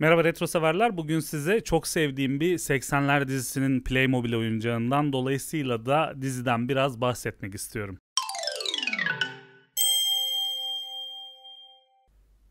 Merhaba retro severler. Bugün size çok sevdiğim bir 80'ler dizisinin Playmobil oyuncağından dolayısıyla da diziden biraz bahsetmek istiyorum.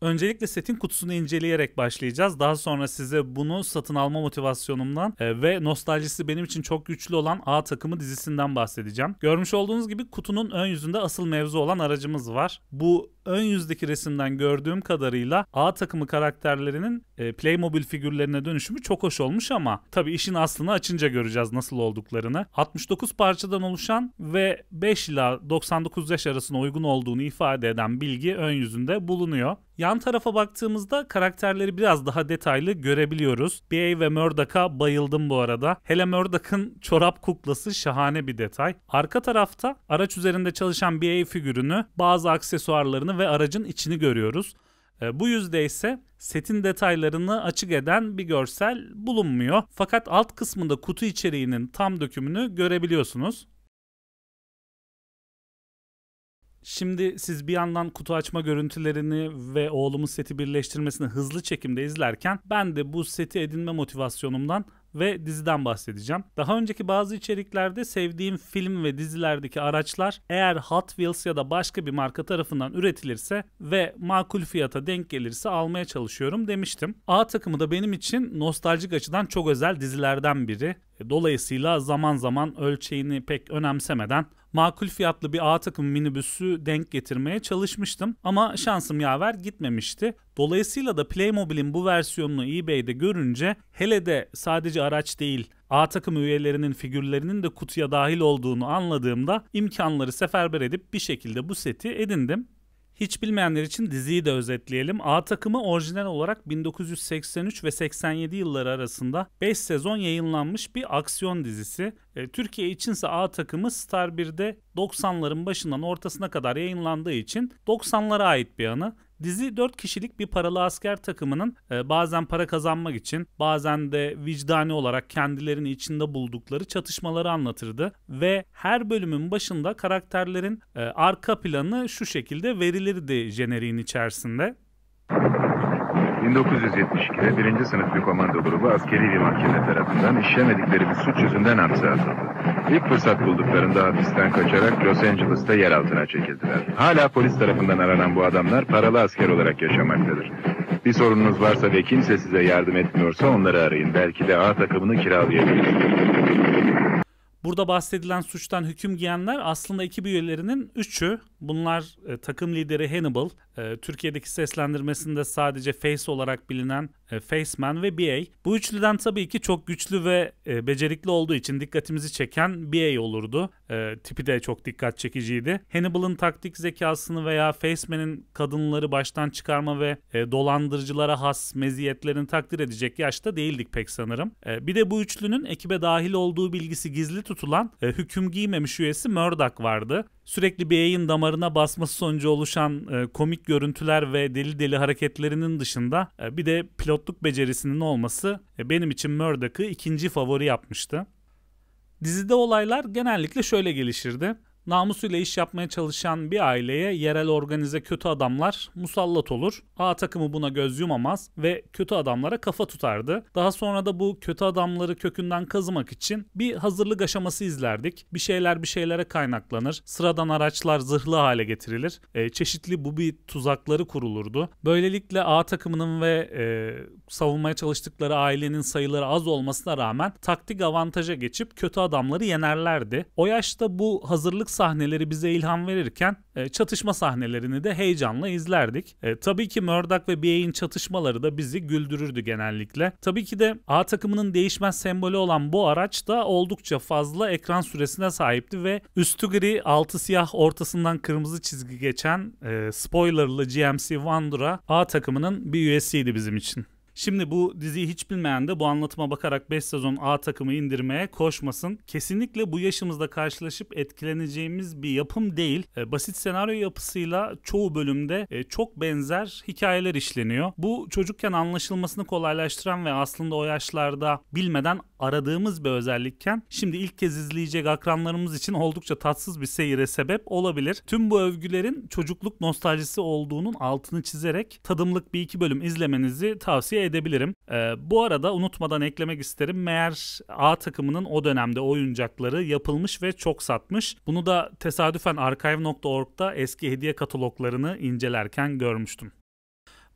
Öncelikle setin kutusunu inceleyerek başlayacağız. Daha sonra size bunu satın alma motivasyonumdan e, ve nostaljisi benim için çok güçlü olan A takımı dizisinden bahsedeceğim. Görmüş olduğunuz gibi kutunun ön yüzünde asıl mevzu olan aracımız var. Bu ön yüzdeki resimden gördüğüm kadarıyla A takımı karakterlerinin e, Playmobil figürlerine dönüşümü çok hoş olmuş ama tabii işin aslını açınca göreceğiz nasıl olduklarını. 69 parçadan oluşan ve 5 ila 99 yaş arasına uygun olduğunu ifade eden bilgi ön yüzünde bulunuyor. Yan tarafa baktığımızda karakterleri biraz daha detaylı görebiliyoruz. B.A. ve Murdoch'a bayıldım bu arada. Hele Murdoch'ın çorap kuklası şahane bir detay. Arka tarafta araç üzerinde çalışan B.A. figürünü, bazı aksesuarlarını ve aracın içini görüyoruz. E, bu yüzde ise setin detaylarını açık eden bir görsel bulunmuyor. Fakat alt kısmında kutu içeriğinin tam dökümünü görebiliyorsunuz. Şimdi siz bir yandan kutu açma görüntülerini ve oğlumun seti birleştirmesini hızlı çekimde izlerken ben de bu seti edinme motivasyonumdan ve diziden bahsedeceğim. Daha önceki bazı içeriklerde sevdiğim film ve dizilerdeki araçlar eğer Hot Wheels ya da başka bir marka tarafından üretilirse ve makul fiyata denk gelirse almaya çalışıyorum demiştim. A takımı da benim için nostaljik açıdan çok özel dizilerden biri. Dolayısıyla zaman zaman ölçeğini pek önemsemeden makul fiyatlı bir A takım minibüsü denk getirmeye çalışmıştım ama şansım yaver gitmemişti. Dolayısıyla da Playmobil'in bu versiyonunu eBay'de görünce hele de sadece araç değil A takım üyelerinin figürlerinin de kutuya dahil olduğunu anladığımda imkanları seferber edip bir şekilde bu seti edindim. Hiç bilmeyenler için diziyi de özetleyelim. A takımı orijinal olarak 1983 ve 87 yılları arasında 5 sezon yayınlanmış bir aksiyon dizisi. E, Türkiye içinse A takımı Star 1'de 90'ların başından ortasına kadar yayınlandığı için 90'lara ait bir anı. Dizi 4 kişilik bir paralı asker takımının e, bazen para kazanmak için bazen de vicdani olarak kendilerini içinde buldukları çatışmaları anlatırdı ve her bölümün başında karakterlerin e, arka planı şu şekilde verilirdi jeneriğin içerisinde. 1972'de birinci sınıf bir komando grubu askeri bir mahkeme tarafından işlemedikleri bir suç yüzünden hapse atıldı. İlk fırsat bulduklarında hapisten kaçarak Los Angeles'ta yer altına çekildiler. Hala polis tarafından aranan bu adamlar paralı asker olarak yaşamaktadır. Bir sorununuz varsa ve kimse size yardım etmiyorsa onları arayın. Belki de A takımını kiralayabilirsiniz. Burada bahsedilen suçtan hüküm giyenler aslında ekip üyelerinin üçü. Bunlar e, takım lideri Hannibal, e, Türkiye'deki seslendirmesinde sadece Face olarak bilinen e, Faceman ve BA. Bu üçlüden tabii ki çok güçlü ve e, becerikli olduğu için dikkatimizi çeken BA olurdu. E, tipi de çok dikkat çekiciydi. Hannibal'ın taktik zekasını veya Faceman'in kadınları baştan çıkarma ve e, dolandırıcılara has meziyetlerini takdir edecek yaşta değildik pek sanırım. E, bir de bu üçlünün ekibe dahil olduğu bilgisi gizli tutulan e, hüküm giymemiş üyesi Murdoch vardı sürekli bir yayın damarına basması sonucu oluşan e, komik görüntüler ve deli deli hareketlerinin dışında e, bir de pilotluk becerisinin olması e, benim için Murdoch'ı ikinci favori yapmıştı. Dizide olaylar genellikle şöyle gelişirdi namusuyla iş yapmaya çalışan bir aileye yerel organize kötü adamlar musallat olur. A takımı buna göz yumamaz ve kötü adamlara kafa tutardı. Daha sonra da bu kötü adamları kökünden kazımak için bir hazırlık aşaması izlerdik. Bir şeyler bir şeylere kaynaklanır. Sıradan araçlar zırhlı hale getirilir. E, çeşitli bu bir tuzakları kurulurdu. Böylelikle A takımının ve e, savunmaya çalıştıkları ailenin sayıları az olmasına rağmen taktik avantaja geçip kötü adamları yenerlerdi. O yaşta bu hazırlık sahneleri bize ilham verirken e, çatışma sahnelerini de heyecanla izlerdik. E, tabii ki Murdoch ve Beyin çatışmaları da bizi güldürürdü genellikle. Tabii ki de A takımının değişmez sembolü olan bu araç da oldukça fazla ekran süresine sahipti ve üstü gri altı siyah ortasından kırmızı çizgi geçen e, spoilerlı GMC Wander'a A takımının bir üyesiydi bizim için. Şimdi bu diziyi hiç bilmeyen de bu anlatıma bakarak 5 sezon A takımı indirmeye koşmasın. Kesinlikle bu yaşımızda karşılaşıp etkileneceğimiz bir yapım değil. E, basit senaryo yapısıyla çoğu bölümde e, çok benzer hikayeler işleniyor. Bu çocukken anlaşılmasını kolaylaştıran ve aslında o yaşlarda bilmeden aradığımız bir özellikken şimdi ilk kez izleyecek akranlarımız için oldukça tatsız bir seyire sebep olabilir. Tüm bu övgülerin çocukluk nostaljisi olduğunun altını çizerek tadımlık bir iki bölüm izlemenizi tavsiye edebilirim. Ee, bu arada unutmadan eklemek isterim. Meğer A takımının o dönemde oyuncakları yapılmış ve çok satmış. Bunu da tesadüfen archive.org'da eski hediye kataloglarını incelerken görmüştüm.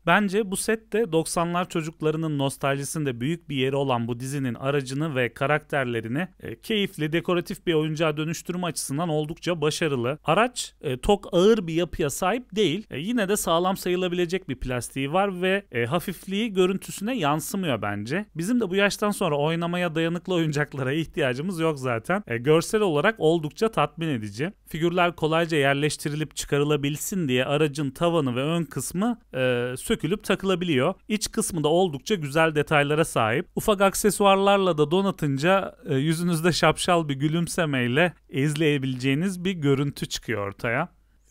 Bence bu set de 90'lar çocuklarının nostaljisinde büyük bir yeri olan bu dizinin aracını ve karakterlerini e, keyifli, dekoratif bir oyuncağa dönüştürme açısından oldukça başarılı. Araç e, tok ağır bir yapıya sahip değil. E, yine de sağlam sayılabilecek bir plastiği var ve e, hafifliği görüntüsüne yansımıyor bence. Bizim de bu yaştan sonra oynamaya dayanıklı oyuncaklara ihtiyacımız yok zaten. E, görsel olarak oldukça tatmin edici. Figürler kolayca yerleştirilip çıkarılabilsin diye aracın tavanı ve ön kısmı e, sökülüp takılabiliyor. İç kısmı da oldukça güzel detaylara sahip. Ufak aksesuarlarla da donatınca e, yüzünüzde şapşal bir gülümsemeyle izleyebileceğiniz bir görüntü çıkıyor ortaya.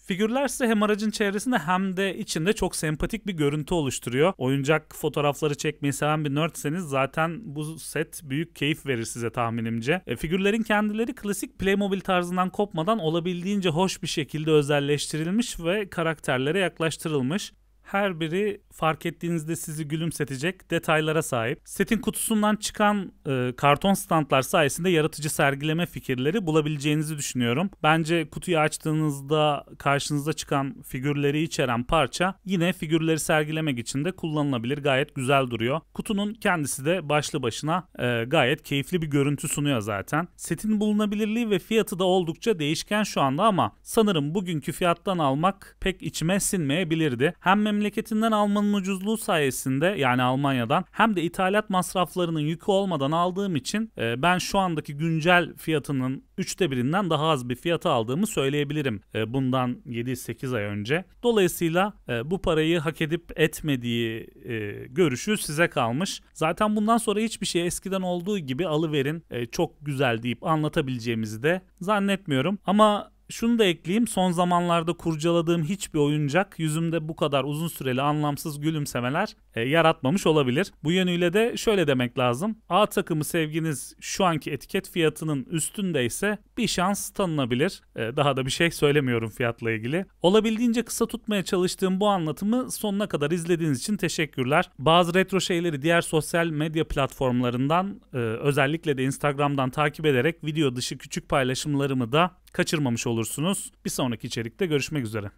Figürler ise hem aracın çevresinde hem de içinde çok sempatik bir görüntü oluşturuyor. Oyuncak fotoğrafları çekmeyi seven bir nerdseniz zaten bu set büyük keyif verir size tahminimce. E, figürlerin kendileri klasik Playmobil tarzından kopmadan olabildiğince hoş bir şekilde özelleştirilmiş ve karakterlere yaklaştırılmış. Her biri fark ettiğinizde sizi gülümsetecek detaylara sahip. Setin kutusundan çıkan e, karton standlar sayesinde yaratıcı sergileme fikirleri bulabileceğinizi düşünüyorum. Bence kutuyu açtığınızda karşınıza çıkan figürleri içeren parça yine figürleri sergilemek için de kullanılabilir. Gayet güzel duruyor. Kutunun kendisi de başlı başına e, gayet keyifli bir görüntü sunuyor zaten. Setin bulunabilirliği ve fiyatı da oldukça değişken şu anda ama sanırım bugünkü fiyattan almak pek içime sinmeyebilirdi. Hem memnun memleketinden almanın ucuzluğu sayesinde yani Almanya'dan hem de ithalat masraflarının yükü olmadan aldığım için e, ben şu andaki güncel fiyatının üçte birinden daha az bir fiyata aldığımı söyleyebilirim e, bundan 7-8 ay önce. Dolayısıyla e, bu parayı hak edip etmediği e, görüşü size kalmış. Zaten bundan sonra hiçbir şey eskiden olduğu gibi alıverin e, çok güzel deyip anlatabileceğimizi de zannetmiyorum. Ama şunu da ekleyeyim son zamanlarda kurcaladığım hiçbir oyuncak yüzümde bu kadar uzun süreli anlamsız gülümsemeler e, yaratmamış olabilir. Bu yönüyle de şöyle demek lazım. A takımı sevginiz şu anki etiket fiyatının üstündeyse bir şans tanınabilir. E, daha da bir şey söylemiyorum fiyatla ilgili. Olabildiğince kısa tutmaya çalıştığım bu anlatımı sonuna kadar izlediğiniz için teşekkürler. Bazı retro şeyleri diğer sosyal medya platformlarından e, özellikle de Instagram'dan takip ederek video dışı küçük paylaşımlarımı da kaçırmamış olursunuz. Bir sonraki içerikte görüşmek üzere.